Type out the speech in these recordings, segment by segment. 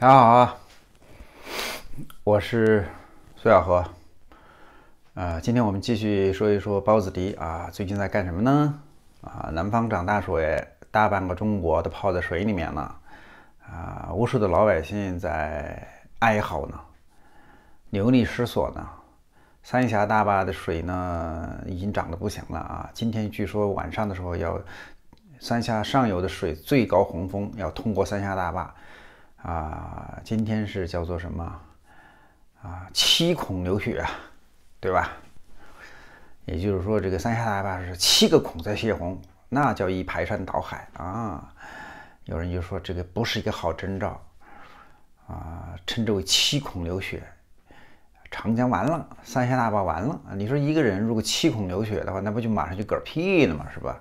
大家好啊，我是苏小河。呃，今天我们继续说一说包子迪啊，最近在干什么呢？啊，南方涨大水，大半个中国都泡在水里面了，啊，无数的老百姓在哀嚎呢，流离失所呢。三峡大坝的水呢，已经涨得不行了啊。今天据说晚上的时候要三峡上游的水最高洪峰要通过三峡大坝。啊，今天是叫做什么啊？七孔流血啊，对吧？也就是说，这个三峡大坝是七个孔在泄洪，那叫一排山倒海啊！有人就说这个不是一个好征兆啊，称之为七孔流血，长江完了，三峡大坝完了你说一个人如果七孔流血的话，那不就马上就嗝屁了嘛，是吧？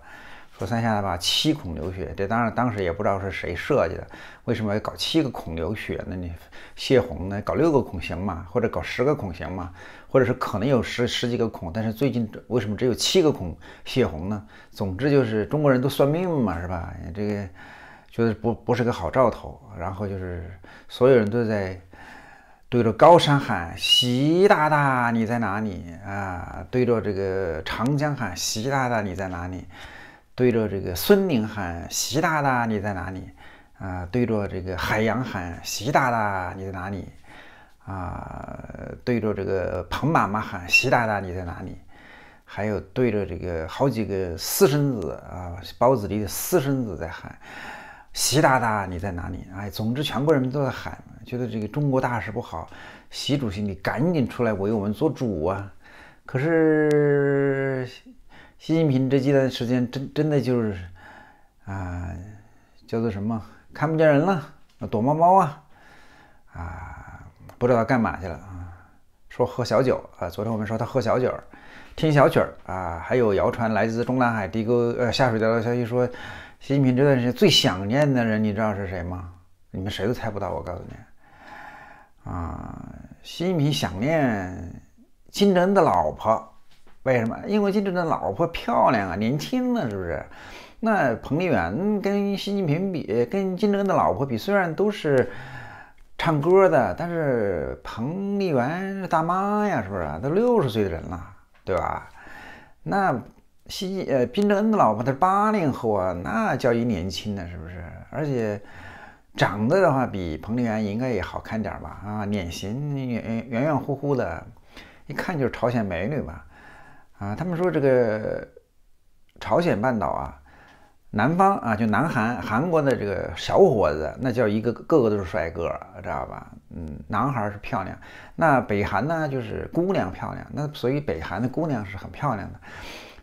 说三下来吧，七孔流血，这当然当时也不知道是谁设计的，为什么要搞七个孔流血呢？你泄洪呢？搞六个孔行吗？或者搞十个孔行吗？或者是可能有十十几个孔，但是最近为什么只有七个孔泄洪呢？总之就是中国人都算命嘛，是吧？这个觉得不不是个好兆头，然后就是所有人都在对着高山喊习大大你在哪里啊？对着这个长江喊习大大你在哪里？对着这个孙宁喊“习大大，你在哪里？”啊，对着这个海洋喊“习大大，你在哪里？”啊，对着这个彭妈妈喊“习大大，你在哪里？”还有对着这个好几个私生子啊，包子里的私生子在喊“习大大，你在哪里？”哎，总之全国人民都在喊，觉得这个中国大事不好，习主席你赶紧出来为我们做主啊！可是。习近平这几段时间真真的就是，啊，叫做什么？看不见人了，躲猫猫啊，啊，不知道干嘛去了啊。说喝小酒啊，昨天我们说他喝小酒听小曲儿啊，还有谣传来自中南海地沟呃下水道的消息说，习近平这段时间最想念的人，你知道是谁吗？你们谁都猜不到，我告诉你，啊，习近平想念金正恩的老婆。为什么？因为金正恩老婆漂亮啊，年轻呢，是不是？那彭丽媛跟习近平比，跟金正恩的老婆比，虽然都是唱歌的，但是彭丽媛是大妈呀，是不是？都六十岁的人了，对吧？那习，呃，金正恩的老婆她是八零后啊，那叫一年轻呢，是不是？而且长得的话，比彭丽媛应该也好看点吧？啊，脸型圆圆乎乎的，一看就是朝鲜美女吧？啊，他们说这个朝鲜半岛啊，南方啊，就南韩韩国的这个小伙子，那叫一个个个都是帅哥，知道吧？嗯，男孩是漂亮。那北韩呢，就是姑娘漂亮。那所以北韩的姑娘是很漂亮的。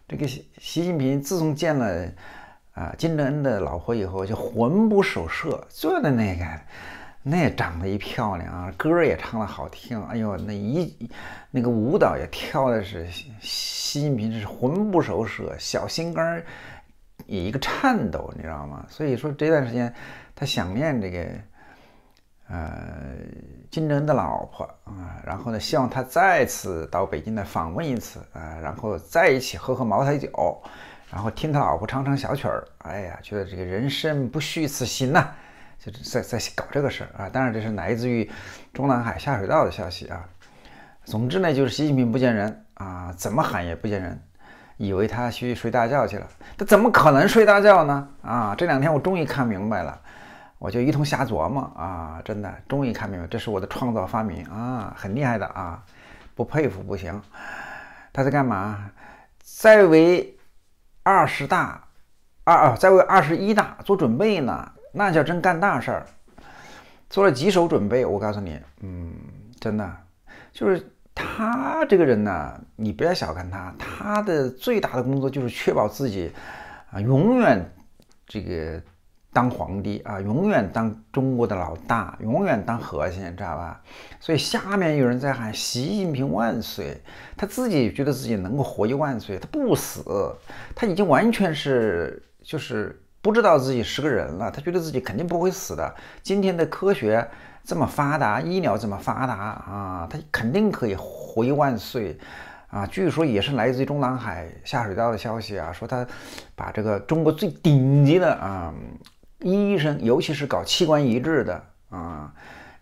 这个习习近平自从见了啊金正恩的老婆以后，就魂不守舍，坐在那个。那长得一漂亮啊，歌儿也唱得好听，哎呦，那一那个舞蹈也跳的是习近平是魂不守舍，小心肝儿一个颤抖，你知道吗？所以说这段时间他想念这个呃金正恩的老婆啊，然后呢希望他再次到北京来访问一次啊，然后在一起喝喝茅台酒，然后听他老婆唱唱小曲儿，哎呀，觉得这个人生不虚此行呐。就是在在搞这个事儿啊，当然这是来自于中南海下水道的消息啊。总之呢，就是习近平不见人啊，怎么喊也不见人，以为他去睡大觉去了。他怎么可能睡大觉呢？啊，这两天我终于看明白了，我就一通瞎琢磨啊，真的终于看明白这是我的创造发明啊，很厉害的啊，不佩服不行。他在干嘛？在为二十大，二哦，在为二十一大做准备呢。那叫真干大事儿，做了几手准备。我告诉你，嗯，真的，就是他这个人呢，你不要小看他，他的最大的工作就是确保自己啊永远这个当皇帝啊，永远当中国的老大，永远当核心，知道吧？所以下面有人在喊“习近平万岁”，他自己觉得自己能够活一万岁，他不死，他已经完全是就是。不知道自己是个人了，他觉得自己肯定不会死的。今天的科学这么发达，医疗这么发达啊，他肯定可以活一万岁啊！据说也是来自于中南海下水道的消息啊，说他把这个中国最顶级的啊医生，尤其是搞器官移植的啊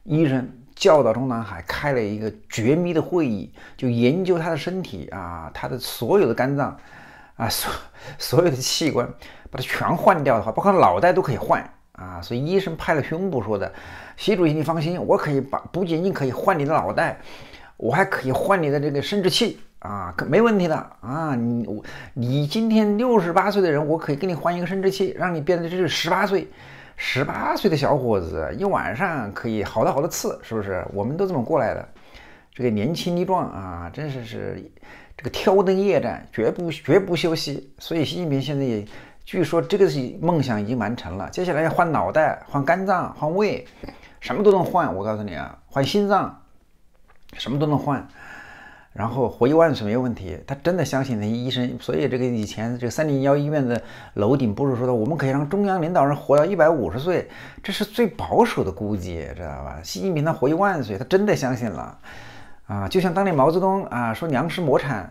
医生，叫到中南海开了一个绝密的会议，就研究他的身体啊，他的所有的肝脏啊，所 所有的器官。把它全换掉的话，包括脑袋都可以换啊！所以医生拍着胸部说的：“习主席，你放心，我可以把不仅仅可以换你的脑袋，我还可以换你的这个生殖器啊，没问题的啊！你我你今天六十八岁的人，我可以给你换一个生殖器，让你变得就是十八岁，十八岁的小伙子，一晚上可以好多好多次，是不是？我们都这么过来的，这个年轻力壮啊，真是是这个挑灯夜战，绝不绝不休息。所以习近平现在也。据说这个是梦想已经完成了，接下来要换脑袋、换肝脏、换胃，什么都能换。我告诉你啊，换心脏，什么都能换，然后活一万岁没有问题。他真的相信那医生，所以这个以前这个三零幺医院的楼顶不是说的，我们可以让中央领导人活到一百五十岁，这是最保守的估计，知道吧？习近平他活一万岁，他真的相信了啊！就像当年毛泽东啊，说粮食亩产。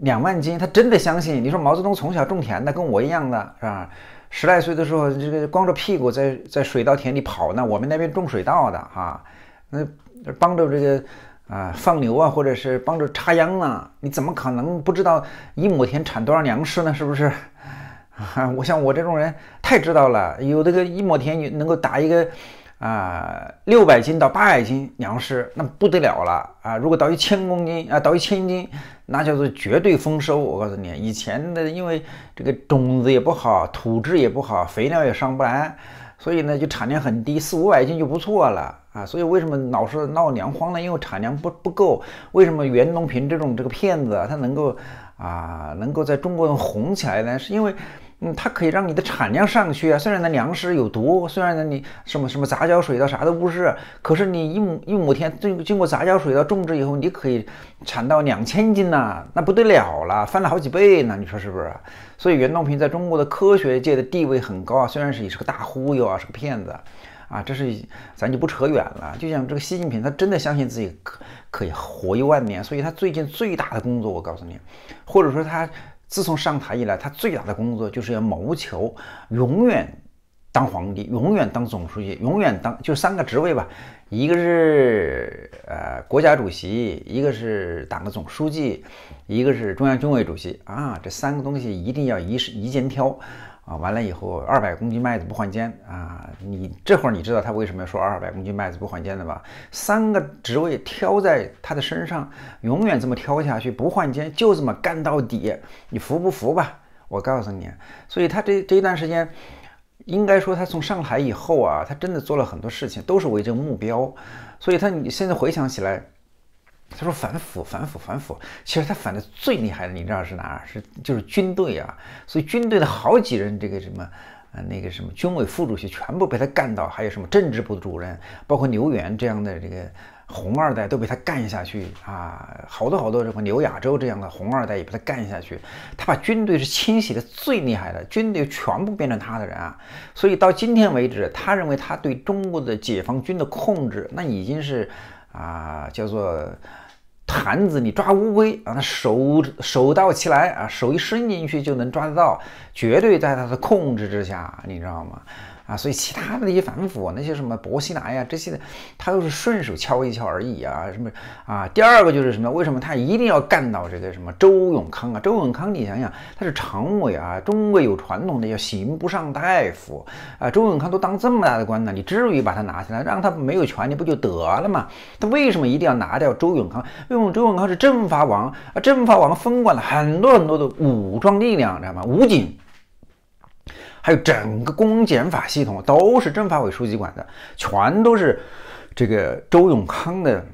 两万斤，他真的相信？你说毛泽东从小种田的，跟我一样的，是吧？十来岁的时候，这个光着屁股在在水稻田里跑，呢。我们那边种水稻的哈，那帮着这个啊放牛啊，或者是帮着插秧啊，你怎么可能不知道一亩田产多少粮食呢？是不是？啊，我像我这种人太知道了，有这个一亩田能够打一个。啊，六百斤到八百斤粮食，那不得了了啊！如果到一千公斤，啊，到一千斤，那叫做绝对丰收。我告诉你，以前的因为这个种子也不好，土质也不好，肥料也上不来，所以呢就产量很低，四五百斤就不错了啊。所以为什么老是闹粮荒呢？因为产量不不够。为什么袁隆平这种这个骗子他能够啊能够在中国红起来呢？是因为。嗯，它可以让你的产量上去啊。虽然那粮食有毒，虽然呢你什么什么杂交水稻啥都不是，可是你一亩一亩田经经过杂交水稻种植以后，你可以产到两千斤呢，那不得了了，翻了好几倍呢。你说是不是？所以袁隆平在中国的科学界的地位很高啊。虽然是也是个大忽悠啊，是个骗子啊，这是咱就不扯远了。就像这个习近平，他真的相信自己可可以活一万年，所以他最近最大的工作，我告诉你，或者说他。自从上台以来，他最大的工作就是要谋求永远当皇帝，永远当总书记，永远当就三个职位吧，一个是呃国家主席，一个是党的总书记，一个是中央军委主席啊，这三个东西一定要一是一肩挑。啊，完了以后，二百公斤麦子不换肩啊！你这会儿你知道他为什么要说二百公斤麦子不换肩了吧？三个职位挑在他的身上，永远这么挑下去，不换肩就这么干到底，你服不服吧？我告诉你，所以他这这一段时间，应该说他从上海以后啊，他真的做了很多事情，都是为这个目标。所以他你现在回想起来。他说反腐反腐反腐，其实他反的最厉害的，你知道是哪儿？是就是军队啊，所以军队的好几人，这个什么呃，那个什么军委副主席全部被他干倒，还有什么政治部的主任，包括刘源这样的这个红二代都被他干下去啊，好多好多，什么刘亚洲这样的红二代也被他干下去，他把军队是清洗的最厉害的，军队全部变成他的人啊，所以到今天为止，他认为他对中国的解放军的控制，那已经是。啊，叫做坛子，你抓乌龟啊，那手手到擒来啊，手一伸进去就能抓得到，绝对在他的控制之下，你知道吗？啊，所以其他的那些反腐，那些什么薄熙来呀这些，的，他都是顺手敲一敲而已啊。什么啊？第二个就是什么？为什么他一定要干到这个什么周永康啊？周永康，你想想，他是常委啊，中国有传统的叫“刑不上大夫”啊。周永康都当这么大的官了，你至于把他拿下来，让他没有权利不就得了嘛？他为什么一定要拿掉周永康？因为周永康是政法王啊，政法王分管了很多很多的武装力量，知道吗？武警。还有整个公检法系统都是政法委书记管的，全都是这个周永康的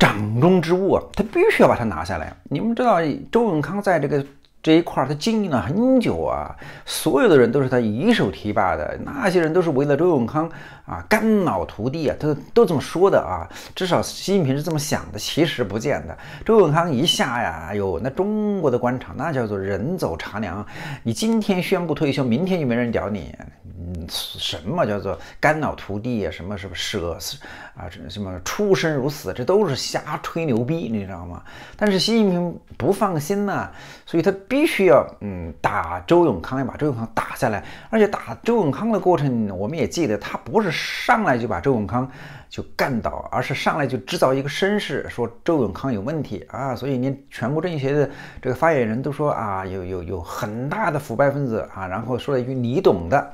掌中之物啊，他必须要把它拿下来。你们知道周永康在这个。这一块儿他经营了很久啊，所有的人都是他一手提拔的，那些人都是为了周永康啊，肝脑涂地啊，他都这么说的啊。至少习近平是这么想的，其实不见得。周永康一下呀，哎呦，那中国的官场那叫做人走茶凉，你今天宣布退休，明天就没人屌你。嗯，什么叫做肝脑涂地啊？什么什么舍死啊？什么出生如死，这都是瞎吹牛逼，你知道吗？但是习近平不放心呢。所以他必须要嗯打周永康，要把周永康打下来。而且打周永康的过程，我们也记得，他不是上来就把周永康就干倒，而是上来就制造一个声势，说周永康有问题啊。所以连全国政协的这个发言人都说啊，有有有很大的腐败分子啊。然后说了一句你懂的。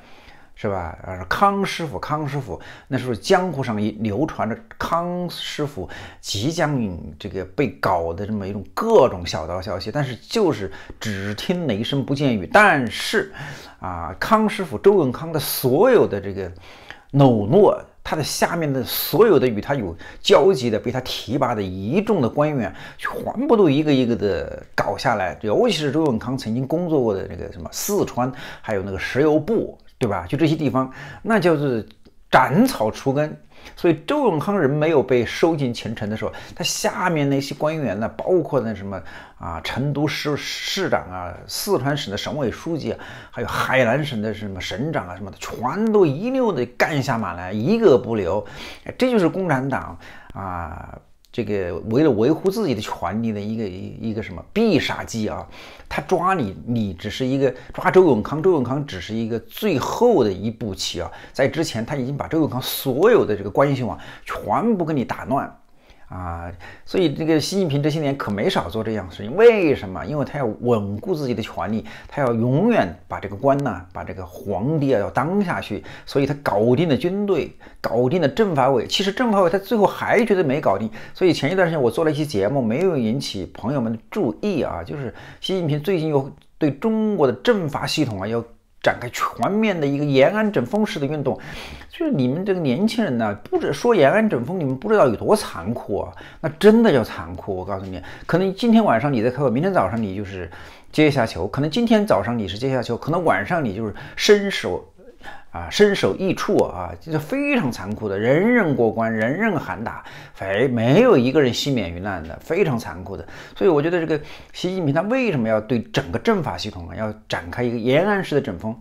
是吧？啊，康师傅，康师傅，那时候江湖上也流传着康师傅即将这个被搞的这么一种各种小道消息。但是就是只听雷声不见雨。但是，啊，康师傅周永康的所有的这个笼络，他的下面的所有的与他有交集的被他提拔的一众的官员，全部都一个一个的搞下来。尤其是周永康曾经工作过的那个什么四川，还有那个石油部。对吧？就这些地方，那就是斩草除根。所以周永康人没有被收进前程的时候，他下面那些官员呢，包括那什么啊，成都市市长啊，四川省的省委书记啊，还有海南省的什么省长啊什么的，全都一溜的干下马来，一个不留。这就是共产党啊！这个为了维护自己的权利的一个一一个什么必杀技啊，他抓你，你只是一个抓周永康，周永康只是一个最后的一步棋啊，在之前他已经把周永康所有的这个关系网全部给你打乱。啊，所以这个习近平这些年可没少做这样的事情。为什么？因为他要稳固自己的权利，他要永远把这个官呢，把这个皇帝啊要当下去。所以他搞定了军队，搞定了政法委。其实政法委他最后还觉得没搞定。所以前一段时间我做了一期节目，没有引起朋友们的注意啊。就是习近平最近又对中国的政法系统啊要。展开全面的一个延安整风式的运动，就是你们这个年轻人呢，不说延安整风，你们不知道有多残酷啊！那真的叫残酷。我告诉你，可能今天晚上你在开会，明天早上你就是一下球，可能今天早上你是接下球，可能晚上你就是伸手啊，身首异处啊，就是非常残酷的，人人过关，人人喊打，非没有一个人幸免于难的，非常残酷的。所以我觉得这个习近平他为什么要对整个政法系统啊，要展开一个延安式的整风？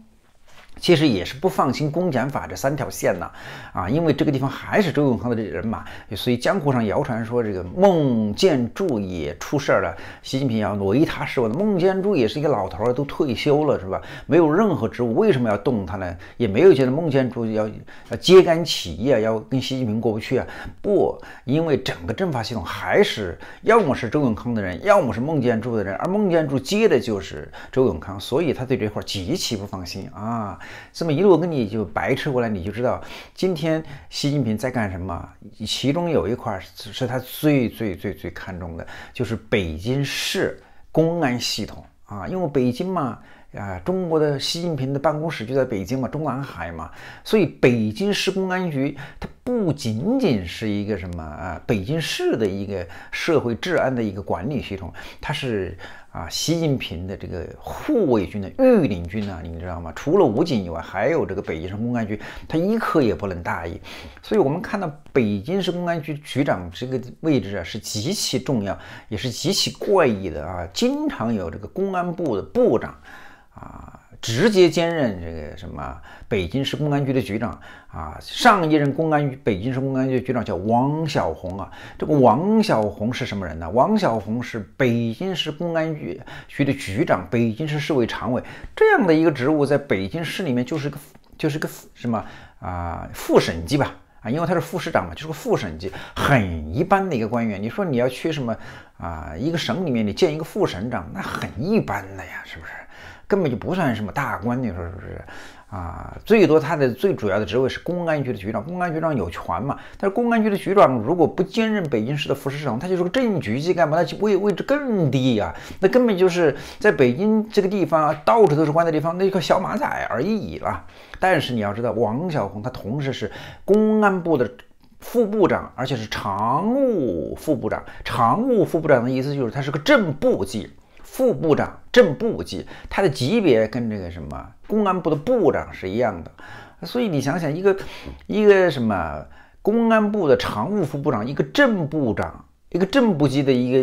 其实也是不放心公检法这三条线呢，啊，因为这个地方还是周永康的这人嘛，所以江湖上谣传说这个孟建柱也出事儿了。习近平要挪一塌十的，孟建柱也是一个老头儿，都退休了是吧？没有任何职务，为什么要动他呢？也没有觉得孟建柱要要揭竿起义啊，要跟习近平过不去啊？不，因为整个政法系统还是要么是周永康的人，要么是孟建柱的人，而孟建柱接的就是周永康，所以他对这块儿极其不放心啊。这么一路跟你就白吃过来，你就知道今天习近平在干什么。其中有一块是他最最最最看重的，就是北京市公安系统啊，因为北京嘛。啊，中国的习近平的办公室就在北京嘛，中南海嘛，所以北京市公安局它不仅仅是一个什么啊，北京市的一个社会治安的一个管理系统，它是啊，习近平的这个护卫军的御林军啊，你知道吗？除了武警以外，还有这个北京市公安局，它一刻也不能大意。所以，我们看到北京市公安局局长这个位置啊，是极其重要，也是极其怪异的啊，经常有这个公安部的部长。啊，直接兼任这个什么北京市公安局的局长啊！上一任公安北京市公安局局长叫王小红啊。这个王小红是什么人呢？王小红是北京市公安局局的局长，北京市市委常委这样的一个职务，在北京市里面就是个就是个什么啊副省级吧？啊，因为他是副市长嘛，就是个副省级，很一般的一个官员。你说你要去什么啊？一个省里面你见一个副省长，那很一般的呀，是不是？根本就不算什么大官，你说是不是？啊，最多他的最主要的职位是公安局的局长，公安局长有权嘛。但是公安局的局长如果不兼任北京市的副市长，他就是个正局级干部，那位位置更低呀。那根本就是在北京这个地方，啊，到处都是官的地方，那一个小马仔而已了。但是你要知道，王晓红他同时是公安部的副部长，而且是常务副部长。常务副部长的意思就是他是个正部级。副部长、正部级，他的级别跟这个什么公安部的部长是一样的，所以你想想，一个一个什么公安部的常务副部长，一个正部长，一个正部级的一个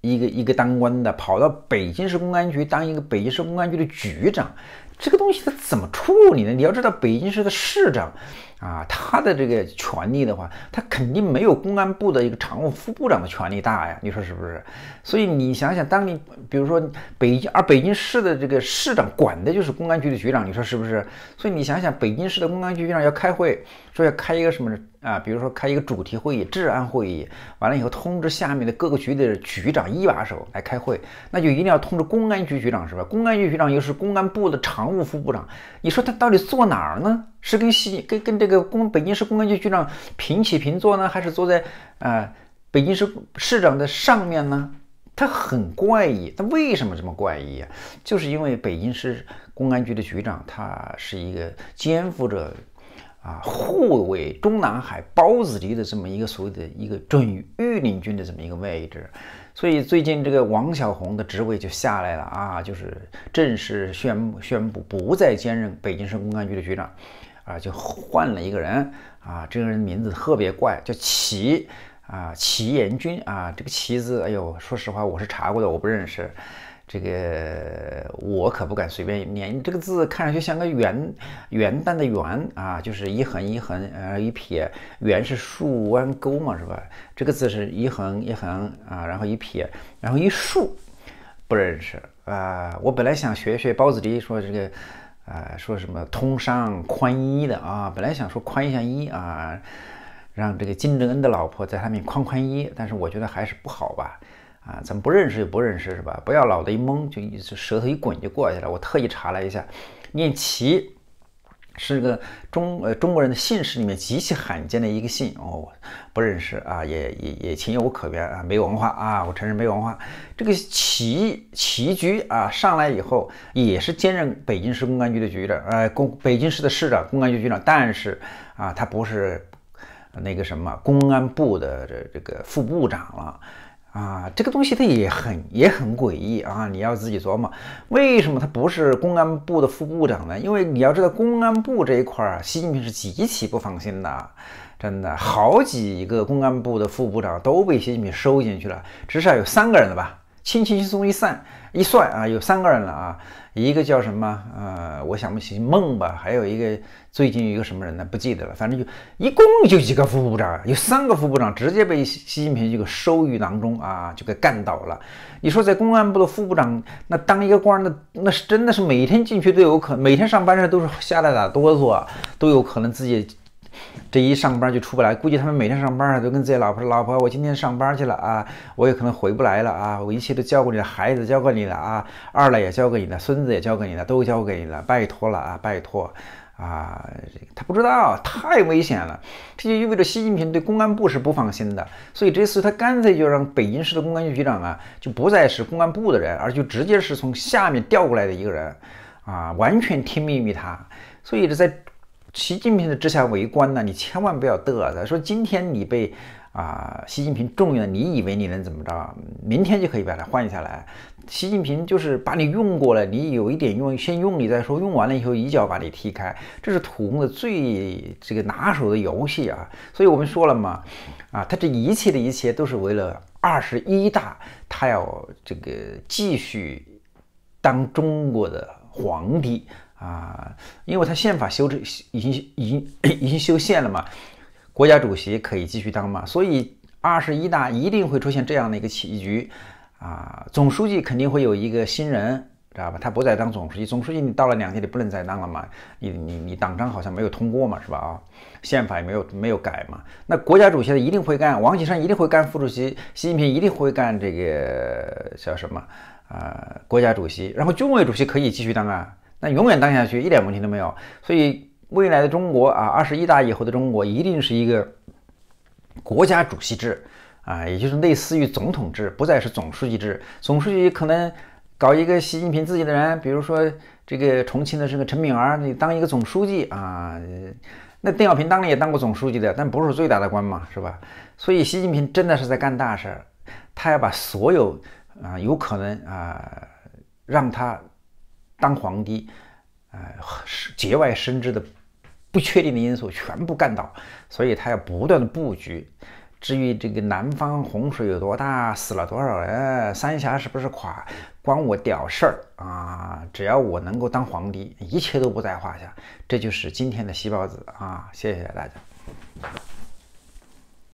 一个一个当官的，跑到北京市公安局当一个北京市公安局的局长，这个东西他怎么处理呢？你要知道，北京市的市长。啊，他的这个权力的话，他肯定没有公安部的一个常务副部长的权力大呀，你说是不是？所以你想想，当你比如说北京，而北京市的这个市长管的就是公安局的局长，你说是不是？所以你想想，北京市的公安局局长要开会，说要开一个什么啊，比如说开一个主题会议、治安会议，完了以后通知下面的各个局的局长一把手来开会，那就一定要通知公安局局长是吧？公安局局长又是公安部的常务副部长，你说他到底坐哪儿呢？是跟西跟跟这个公北京市公安局局长平起平坐呢，还是坐在啊北京市市长的上面呢？他很怪异，他为什么这么怪异啊？就是因为北京市公安局的局长，他是一个肩负着啊护卫中南海、包子地的这么一个所谓的一个准御林军的这么一个位置，所以最近这个王小红的职位就下来了啊，就是正式宣布宣布不再兼任北京市公安局的局长。啊，就换了一个人啊，这个人名字特别怪，叫齐啊，齐延君啊，这个齐字，哎呦，说实话，我是查过的，我不认识，这个我可不敢随便念。这个字看上去像个元元旦的元啊，就是一横一横呃一撇，元是竖弯钩嘛，是吧？这个字是一横一横啊，然后一撇，然后一竖，不认识啊。我本来想学学包子弟说这个。啊，说什么通商宽衣的啊？本来想说宽一下衣啊，让这个金正恩的老婆在上面宽宽衣，但是我觉得还是不好吧。啊，咱不认识就不认识是吧？不要脑袋一懵，就舌头一滚就过去了。我特意查了一下，念齐。是个中呃中国人的姓氏里面极其罕见的一个姓哦，不认识啊，也也也情有可原啊，没文化啊，我承认没文化。这个齐齐局啊上来以后也是兼任北京市公安局的局长，呃，公北京市的市长、公安局局长，但是啊，他不是那个什么公安部的这这个副部长了。啊，这个东西它也很也很诡异啊！你要自己琢磨，为什么他不是公安部的副部长呢？因为你要知道，公安部这一块，习近平是极其不放心的，真的，好几个公安部的副部长都被习近平收进去了，至少有三个人了吧？轻轻松松一算一算啊，有三个人了啊。一个叫什么？呃，我想不起梦吧。还有一个最近一个什么人呢？不记得了。反正就一共就几个副部长，有三个副部长直接被习近平这个收于囊中啊，就给干倒了。你说在公安部的副部长，那当一个官的，那是真的是每天进去都有可，每天上班上都是吓得打哆嗦，都有可能自己。这一上班就出不来，估计他们每天上班都跟自己老婆说：“老婆，我今天上班去了啊，我有可能回不来了啊，我一切都交给你的孩子，交给你的啊，二了也交给你了，孙子也交给你了，都交给你了，拜托了啊，拜托啊！”他不知道，太危险了，这就意味着习近平对公安部是不放心的，所以这次他干脆就让北京市的公安局局长啊，就不再是公安部的人，而就直接是从下面调过来的一个人啊，完全听命于他，所以这在。习近平的之下为官呢，你千万不要嘚瑟。说今天你被啊习近平重用，你以为你能怎么着？明天就可以把他换下来。习近平就是把你用过了，你有一点用先用你再说，用完了以后一脚把你踢开，这是土公的最这个拿手的游戏啊。所以我们说了嘛，啊，他这一切的一切都是为了二十一大，他要这个继续当中国的皇帝。啊，因为他宪法修制已经已经 已经修宪了嘛，国家主席可以继续当嘛，所以二十一大一定会出现这样的一个棋局啊，总书记肯定会有一个新人，知道吧？他不再当总书记，总书记你到了两天你不能再当了嘛，你你你党章好像没有通过嘛，是吧？啊，宪法也没有没有改嘛，那国家主席他一定会干，王岐山一定会干，副主席习近平一定会干这个叫什么啊？国家主席，然后军委主席可以继续当啊。那永远当下去一点问题都没有，所以未来的中国啊，二十一大以后的中国一定是一个国家主席制啊，也就是类似于总统制，不再是总书记制。总书记可能搞一个习近平自己的人，比如说这个重庆的这个陈敏尔，你当一个总书记啊。那邓小平当年也当过总书记的，但不是最大的官嘛，是吧？所以习近平真的是在干大事，他要把所有啊，有可能啊，让他。当皇帝，呃，是节外生枝的不确定的因素全部干倒，所以他要不断的布局。至于这个南方洪水有多大，死了多少人，三峡是不是垮，关我屌事儿啊！只要我能够当皇帝，一切都不在话下。这就是今天的西包子啊，谢谢大家。